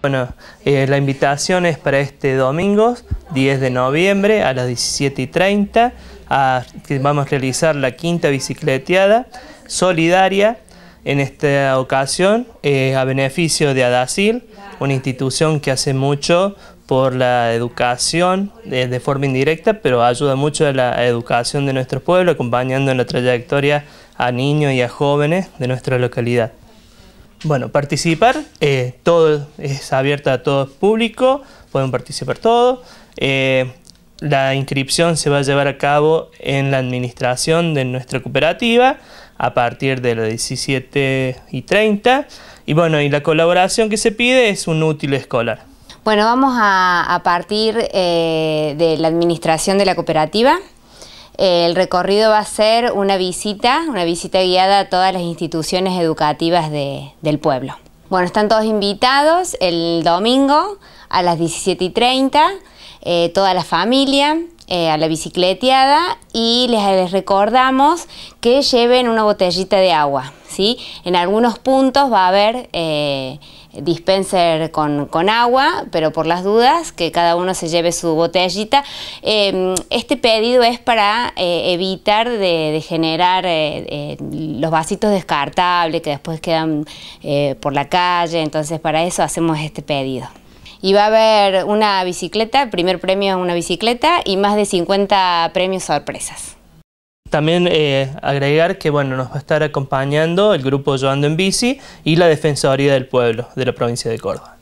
Bueno, eh, la invitación es para este domingo, 10 de noviembre, a las 17.30, que vamos a realizar la quinta bicicleteada solidaria, en esta ocasión eh, a beneficio de ADASIL, una institución que hace mucho por la educación de forma indirecta, pero ayuda mucho a la educación de nuestro pueblo, acompañando en la trayectoria a niños y a jóvenes de nuestra localidad. Bueno, participar, eh, todo es abierto a todo público, pueden participar todos. Eh, la inscripción se va a llevar a cabo en la administración de nuestra cooperativa a partir de las 17 y 30. Y bueno, y la colaboración que se pide es un útil escolar. Bueno, vamos a, partir eh, de la administración de la cooperativa. El recorrido va a ser una visita, una visita guiada a todas las instituciones educativas del pueblo. Bueno, están todos invitados el domingo a las 17.30, eh, toda la familia, eh, a la bicicleteada y les recordamos que lleven una botellita de agua. En algunos puntos va a haber eh, dispenser con, agua, pero por las dudas que cada uno se lleve su botellita. Em, este pedido es para eh, evitar de, generar eh, los vasitos descartables que después quedan por la calle, entonces para eso hacemos este pedido y va a haber una bicicleta, el primer premio es una bicicleta y más de 50 premios sorpresas. También eh, agregar que bueno, nos va a estar acompañando el grupo Yo Ando en Bici y la Defensoría del Pueblo de la provincia de Córdoba.